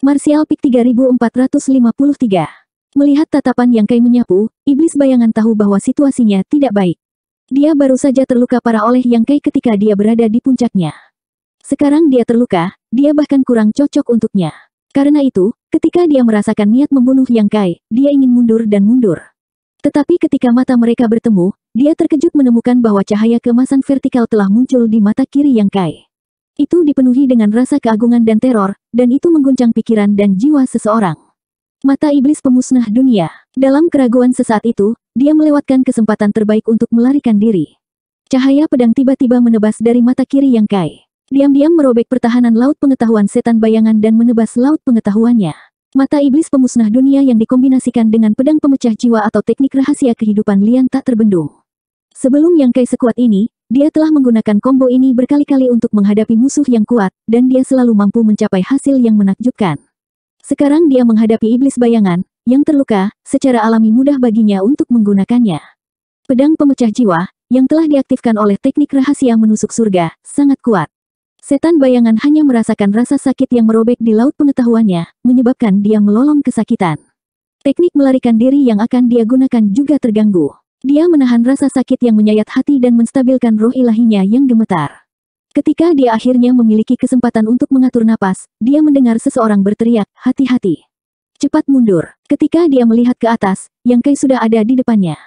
Martial Peak 3453. Melihat tatapan yang Kai menyapu, iblis bayangan tahu bahwa situasinya tidak baik. Dia baru saja terluka parah oleh yang Kai ketika dia berada di puncaknya. Sekarang dia terluka, dia bahkan kurang cocok untuknya. Karena itu, ketika dia merasakan niat membunuh yang Kai, dia ingin mundur dan mundur. Tetapi ketika mata mereka bertemu, dia terkejut menemukan bahwa cahaya kemasan vertikal telah muncul di mata kiri yang Kai. Itu dipenuhi dengan rasa keagungan dan teror, dan itu mengguncang pikiran dan jiwa seseorang. Mata iblis pemusnah dunia. Dalam keraguan sesaat itu, dia melewatkan kesempatan terbaik untuk melarikan diri. Cahaya pedang tiba-tiba menebas dari mata kiri yang kai. Diam-diam merobek pertahanan laut pengetahuan setan bayangan dan menebas laut pengetahuannya. Mata iblis pemusnah dunia yang dikombinasikan dengan pedang pemecah jiwa atau teknik rahasia kehidupan Lian tak terbendung. Sebelum Yang Kai sekuat ini, dia telah menggunakan combo ini berkali-kali untuk menghadapi musuh yang kuat, dan dia selalu mampu mencapai hasil yang menakjubkan. Sekarang dia menghadapi iblis bayangan, yang terluka, secara alami mudah baginya untuk menggunakannya. Pedang pemecah jiwa, yang telah diaktifkan oleh teknik rahasia menusuk surga, sangat kuat. Setan bayangan hanya merasakan rasa sakit yang merobek di laut pengetahuannya, menyebabkan dia melolong kesakitan. Teknik melarikan diri yang akan dia gunakan juga terganggu. Dia menahan rasa sakit yang menyayat hati dan menstabilkan roh ilahinya yang gemetar. Ketika dia akhirnya memiliki kesempatan untuk mengatur napas, dia mendengar seseorang berteriak, hati-hati. Cepat mundur. Ketika dia melihat ke atas, Yang Kai sudah ada di depannya.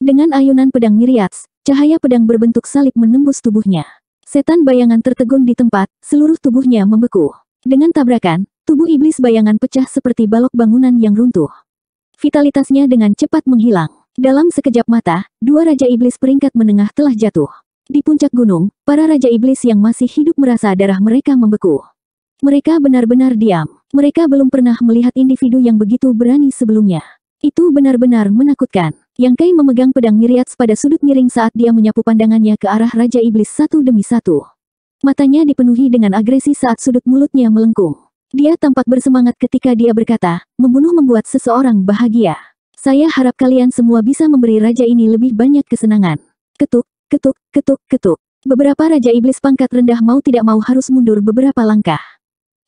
Dengan ayunan pedang Miriats, cahaya pedang berbentuk salib menembus tubuhnya. Setan bayangan tertegun di tempat, seluruh tubuhnya membeku. Dengan tabrakan, tubuh iblis bayangan pecah seperti balok bangunan yang runtuh. Vitalitasnya dengan cepat menghilang. Dalam sekejap mata, dua Raja Iblis peringkat menengah telah jatuh. Di puncak gunung, para Raja Iblis yang masih hidup merasa darah mereka membeku. Mereka benar-benar diam. Mereka belum pernah melihat individu yang begitu berani sebelumnya. Itu benar-benar menakutkan. Yang Kai memegang pedang Miriats pada sudut miring saat dia menyapu pandangannya ke arah Raja Iblis satu demi satu. Matanya dipenuhi dengan agresi saat sudut mulutnya melengkung. Dia tampak bersemangat ketika dia berkata, membunuh membuat seseorang bahagia. Saya harap kalian semua bisa memberi raja ini lebih banyak kesenangan. Ketuk, ketuk, ketuk, ketuk. Beberapa raja iblis pangkat rendah mau tidak mau harus mundur beberapa langkah.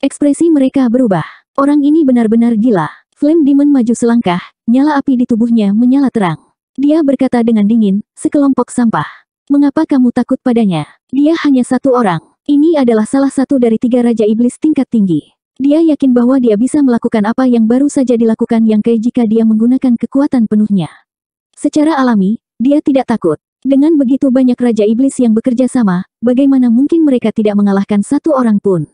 Ekspresi mereka berubah. Orang ini benar-benar gila. Flame Demon maju selangkah, nyala api di tubuhnya menyala terang. Dia berkata dengan dingin, sekelompok sampah. Mengapa kamu takut padanya? Dia hanya satu orang. Ini adalah salah satu dari tiga raja iblis tingkat tinggi. Dia yakin bahwa dia bisa melakukan apa yang baru saja dilakukan yang Kei jika dia menggunakan kekuatan penuhnya. Secara alami, dia tidak takut. Dengan begitu banyak Raja Iblis yang bekerja sama, bagaimana mungkin mereka tidak mengalahkan satu orang pun.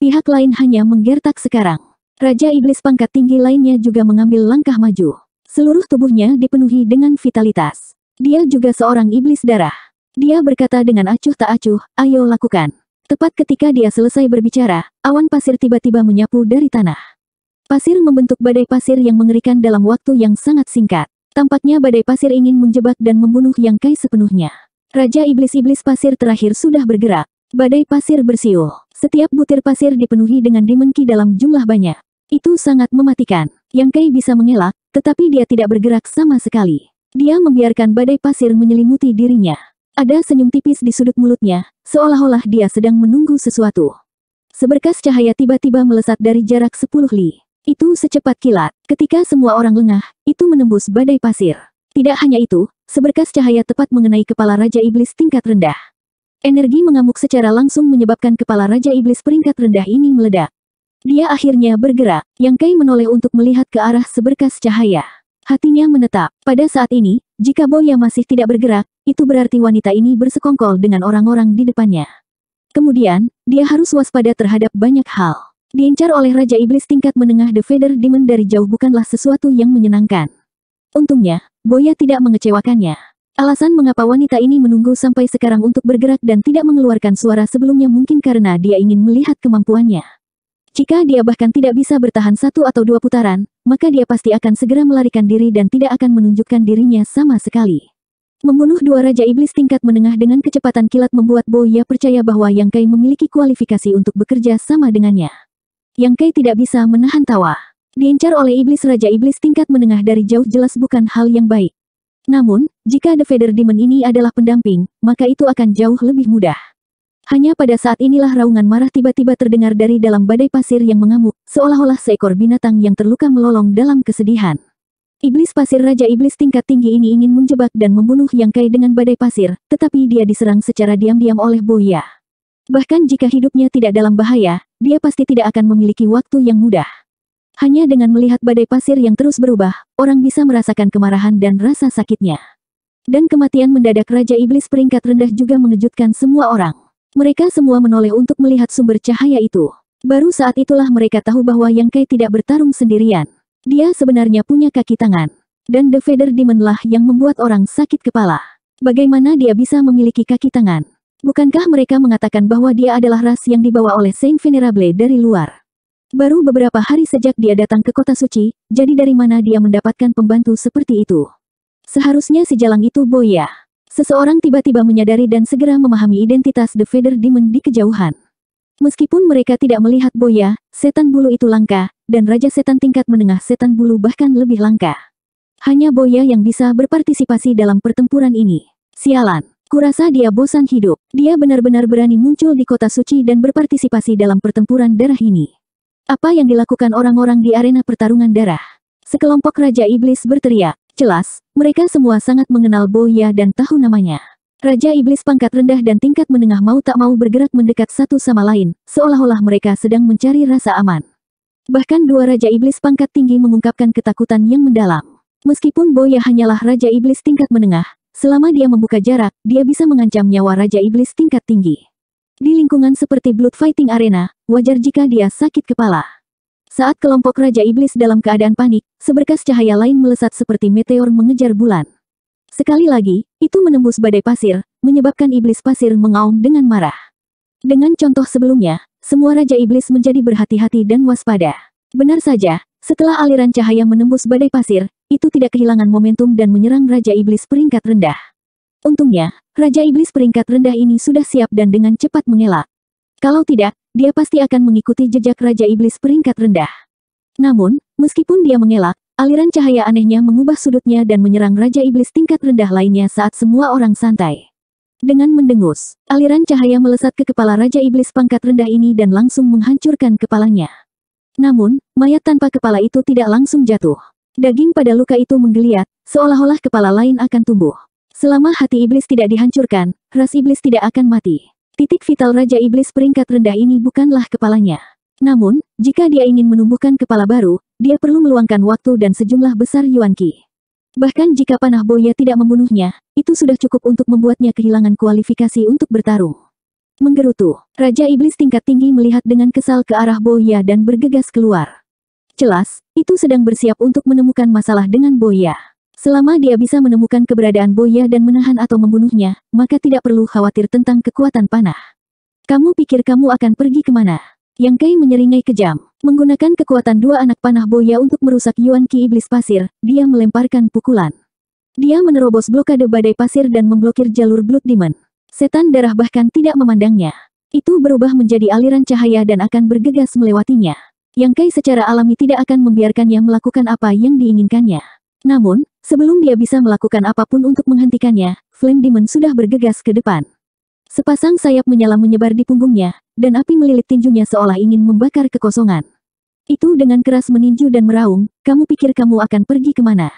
Pihak lain hanya menggertak sekarang. Raja Iblis pangkat tinggi lainnya juga mengambil langkah maju. Seluruh tubuhnya dipenuhi dengan vitalitas. Dia juga seorang iblis darah. Dia berkata dengan acuh tak acuh, ayo lakukan. Tepat ketika dia selesai berbicara, awan pasir tiba-tiba menyapu dari tanah. Pasir membentuk badai pasir yang mengerikan dalam waktu yang sangat singkat. Tampaknya badai pasir ingin menjebak dan membunuh Yang Kai sepenuhnya. Raja iblis-iblis pasir terakhir sudah bergerak. Badai pasir bersiul. Setiap butir pasir dipenuhi dengan dimenki dalam jumlah banyak. Itu sangat mematikan. Yang Kai bisa mengelak, tetapi dia tidak bergerak sama sekali. Dia membiarkan badai pasir menyelimuti dirinya. Ada senyum tipis di sudut mulutnya, seolah-olah dia sedang menunggu sesuatu. Seberkas cahaya tiba-tiba melesat dari jarak sepuluh li. Itu secepat kilat. Ketika semua orang lengah, itu menembus badai pasir. Tidak hanya itu, seberkas cahaya tepat mengenai kepala Raja Iblis tingkat rendah. Energi mengamuk secara langsung menyebabkan kepala Raja Iblis peringkat rendah ini meledak. Dia akhirnya bergerak, Yang Kai menoleh untuk melihat ke arah seberkas cahaya. Hatinya menetap. Pada saat ini, jika Boya masih tidak bergerak, itu berarti wanita ini bersekongkol dengan orang-orang di depannya. Kemudian, dia harus waspada terhadap banyak hal. Diincar oleh Raja Iblis tingkat menengah The Feather Demon dari jauh bukanlah sesuatu yang menyenangkan. Untungnya, Boya tidak mengecewakannya. Alasan mengapa wanita ini menunggu sampai sekarang untuk bergerak dan tidak mengeluarkan suara sebelumnya mungkin karena dia ingin melihat kemampuannya. Jika dia bahkan tidak bisa bertahan satu atau dua putaran, maka dia pasti akan segera melarikan diri dan tidak akan menunjukkan dirinya sama sekali. Membunuh dua raja iblis tingkat menengah dengan kecepatan kilat membuat Boya percaya bahwa Yang Kai memiliki kualifikasi untuk bekerja sama dengannya. Yang Kai tidak bisa menahan tawa. Diincar oleh iblis raja iblis tingkat menengah dari jauh jelas bukan hal yang baik. Namun, jika The Feather Demon ini adalah pendamping, maka itu akan jauh lebih mudah. Hanya pada saat inilah raungan marah tiba-tiba terdengar dari dalam badai pasir yang mengamuk, seolah-olah seekor binatang yang terluka melolong dalam kesedihan. Iblis pasir Raja Iblis tingkat tinggi ini ingin menjebak dan membunuh Yang Kai dengan badai pasir, tetapi dia diserang secara diam-diam oleh Boya. Bahkan jika hidupnya tidak dalam bahaya, dia pasti tidak akan memiliki waktu yang mudah. Hanya dengan melihat badai pasir yang terus berubah, orang bisa merasakan kemarahan dan rasa sakitnya. Dan kematian mendadak Raja Iblis peringkat rendah juga mengejutkan semua orang. Mereka semua menoleh untuk melihat sumber cahaya itu. Baru saat itulah mereka tahu bahwa Yang Kai tidak bertarung sendirian. Dia sebenarnya punya kaki tangan. Dan The Feather Demon lah yang membuat orang sakit kepala. Bagaimana dia bisa memiliki kaki tangan? Bukankah mereka mengatakan bahwa dia adalah ras yang dibawa oleh Saint Venerable dari luar? Baru beberapa hari sejak dia datang ke kota suci, jadi dari mana dia mendapatkan pembantu seperti itu? Seharusnya sejalan itu boya. Seseorang tiba-tiba menyadari dan segera memahami identitas The Feather Demon di kejauhan. Meskipun mereka tidak melihat Boya, setan bulu itu langka, dan Raja Setan tingkat menengah setan bulu bahkan lebih langka. Hanya Boya yang bisa berpartisipasi dalam pertempuran ini. Sialan, kurasa dia bosan hidup. Dia benar-benar berani muncul di kota suci dan berpartisipasi dalam pertempuran darah ini. Apa yang dilakukan orang-orang di arena pertarungan darah? Sekelompok Raja Iblis berteriak, Jelas, mereka semua sangat mengenal Boya dan tahu namanya. Raja Iblis pangkat rendah dan tingkat menengah mau tak mau bergerak mendekat satu sama lain, seolah-olah mereka sedang mencari rasa aman. Bahkan dua Raja Iblis pangkat tinggi mengungkapkan ketakutan yang mendalam. Meskipun Boya hanyalah Raja Iblis tingkat menengah, selama dia membuka jarak, dia bisa mengancam nyawa Raja Iblis tingkat tinggi. Di lingkungan seperti Blood Fighting Arena, wajar jika dia sakit kepala. Saat kelompok Raja Iblis dalam keadaan panik, seberkas cahaya lain melesat seperti meteor mengejar bulan. Sekali lagi, itu menembus badai pasir, menyebabkan iblis pasir mengaum dengan marah. Dengan contoh sebelumnya, semua Raja Iblis menjadi berhati-hati dan waspada. Benar saja, setelah aliran cahaya menembus badai pasir, itu tidak kehilangan momentum dan menyerang Raja Iblis peringkat rendah. Untungnya, Raja Iblis peringkat rendah ini sudah siap dan dengan cepat mengelak. Kalau tidak, dia pasti akan mengikuti jejak Raja Iblis peringkat rendah. Namun, meskipun dia mengelak, aliran cahaya anehnya mengubah sudutnya dan menyerang Raja Iblis tingkat rendah lainnya saat semua orang santai. Dengan mendengus, aliran cahaya melesat ke kepala Raja Iblis pangkat rendah ini dan langsung menghancurkan kepalanya. Namun, mayat tanpa kepala itu tidak langsung jatuh. Daging pada luka itu menggeliat, seolah-olah kepala lain akan tumbuh. Selama hati iblis tidak dihancurkan, ras iblis tidak akan mati. Titik vital Raja Iblis peringkat rendah ini bukanlah kepalanya. Namun, jika dia ingin menumbuhkan kepala baru, dia perlu meluangkan waktu dan sejumlah besar Yuan Qi. Bahkan jika panah boya tidak membunuhnya, itu sudah cukup untuk membuatnya kehilangan kualifikasi untuk bertarung. Menggerutu, Raja Iblis tingkat tinggi melihat dengan kesal ke arah Boya dan bergegas keluar. Jelas, itu sedang bersiap untuk menemukan masalah dengan Boya. Selama dia bisa menemukan keberadaan Boya dan menahan atau membunuhnya, maka tidak perlu khawatir tentang kekuatan panah. Kamu pikir kamu akan pergi kemana? Yang Kai menyeringai kejam. Menggunakan kekuatan dua anak panah Boya untuk merusak Yuan Qi Iblis Pasir, dia melemparkan pukulan. Dia menerobos blokade badai pasir dan memblokir jalur Blood Demon. Setan darah bahkan tidak memandangnya. Itu berubah menjadi aliran cahaya dan akan bergegas melewatinya. Yang Kai secara alami tidak akan membiarkannya melakukan apa yang diinginkannya. Namun, Sebelum dia bisa melakukan apapun untuk menghentikannya, Flame Demon sudah bergegas ke depan. Sepasang sayap menyala menyebar di punggungnya, dan api melilit tinjunya seolah ingin membakar kekosongan. Itu dengan keras meninju dan meraung, kamu pikir kamu akan pergi kemana?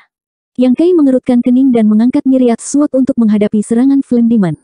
Yang Kai mengerutkan kening dan mengangkat miriat suat untuk menghadapi serangan Flame Demon.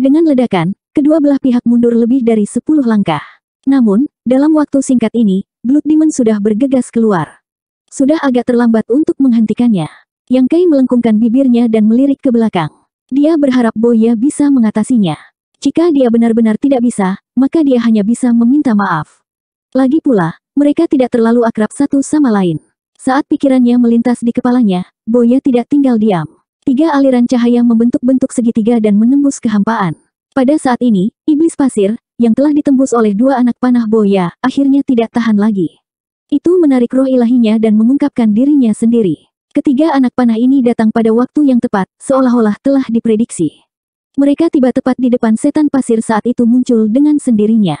Dengan ledakan, kedua belah pihak mundur lebih dari 10 langkah. Namun, dalam waktu singkat ini, Blood Demon sudah bergegas keluar. Sudah agak terlambat untuk menghentikannya. Yang Kai melengkungkan bibirnya dan melirik ke belakang. Dia berharap Boya bisa mengatasinya. Jika dia benar-benar tidak bisa, maka dia hanya bisa meminta maaf. Lagi pula, mereka tidak terlalu akrab satu sama lain. Saat pikirannya melintas di kepalanya, Boya tidak tinggal diam. Tiga aliran cahaya membentuk bentuk segitiga dan menembus kehampaan. Pada saat ini, iblis pasir, yang telah ditembus oleh dua anak panah Boya, akhirnya tidak tahan lagi. Itu menarik roh ilahinya dan mengungkapkan dirinya sendiri. Ketiga anak panah ini datang pada waktu yang tepat, seolah-olah telah diprediksi. Mereka tiba tepat di depan setan pasir saat itu muncul dengan sendirinya.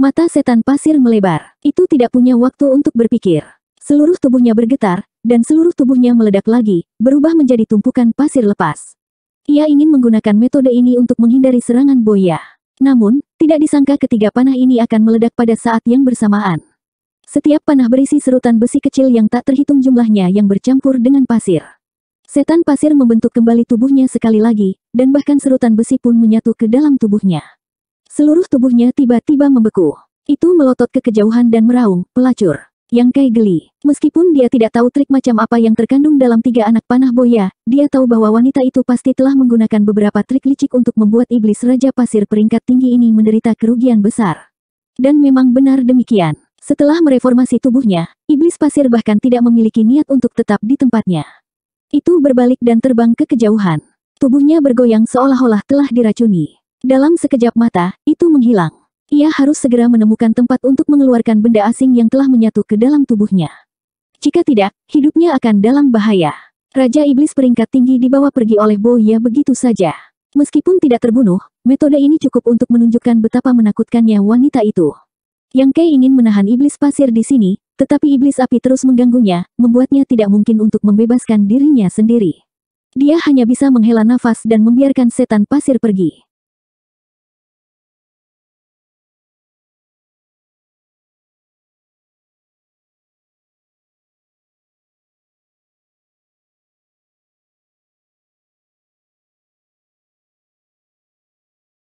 Mata setan pasir melebar, itu tidak punya waktu untuk berpikir. Seluruh tubuhnya bergetar, dan seluruh tubuhnya meledak lagi, berubah menjadi tumpukan pasir lepas. Ia ingin menggunakan metode ini untuk menghindari serangan Boya. Namun, tidak disangka ketiga panah ini akan meledak pada saat yang bersamaan. Setiap panah berisi serutan besi kecil yang tak terhitung jumlahnya yang bercampur dengan pasir. Setan pasir membentuk kembali tubuhnya sekali lagi, dan bahkan serutan besi pun menyatu ke dalam tubuhnya. Seluruh tubuhnya tiba-tiba membeku. Itu melotot ke kejauhan dan meraung, pelacur. Yang Kai geli. Meskipun dia tidak tahu trik macam apa yang terkandung dalam tiga anak panah boya, dia tahu bahwa wanita itu pasti telah menggunakan beberapa trik licik untuk membuat iblis Raja Pasir peringkat tinggi ini menderita kerugian besar. Dan memang benar demikian. Setelah mereformasi tubuhnya, iblis pasir bahkan tidak memiliki niat untuk tetap di tempatnya. Itu berbalik dan terbang ke kejauhan. Tubuhnya bergoyang seolah-olah telah diracuni. Dalam sekejap mata, itu menghilang. Ia harus segera menemukan tempat untuk mengeluarkan benda asing yang telah menyatu ke dalam tubuhnya. Jika tidak, hidupnya akan dalam bahaya. Raja Iblis peringkat tinggi dibawa pergi oleh Boya begitu saja. Meskipun tidak terbunuh, metode ini cukup untuk menunjukkan betapa menakutkannya wanita itu. Yang Kei ingin menahan iblis pasir di sini, tetapi iblis api terus mengganggunya, membuatnya tidak mungkin untuk membebaskan dirinya sendiri. Dia hanya bisa menghela nafas dan membiarkan setan pasir pergi.